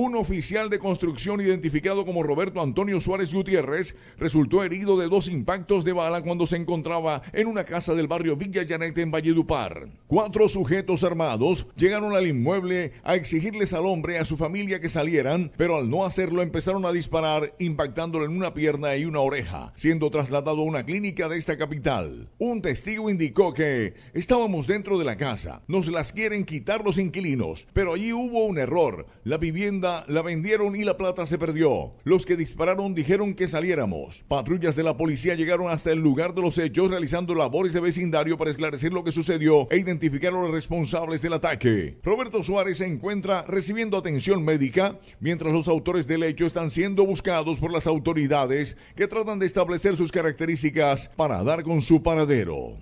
Un oficial de construcción identificado como Roberto Antonio Suárez Gutiérrez resultó herido de dos impactos de bala cuando se encontraba en una casa del barrio Villa Janet en Valledupar. Cuatro sujetos armados llegaron al inmueble a exigirles al hombre y a su familia que salieran, pero al no hacerlo empezaron a disparar impactándolo en una pierna y una oreja, siendo trasladado a una clínica de esta capital. Un testigo indicó que estábamos dentro de la casa, nos las quieren quitar los inquilinos, pero allí hubo un error, la vivienda la vendieron y la plata se perdió. Los que dispararon dijeron que saliéramos. Patrullas de la policía llegaron hasta el lugar de los hechos realizando labores de vecindario para esclarecer lo que sucedió e identificar a los responsables del ataque. Roberto Suárez se encuentra recibiendo atención médica mientras los autores del hecho están siendo buscados por las autoridades que tratan de establecer sus características para dar con su paradero.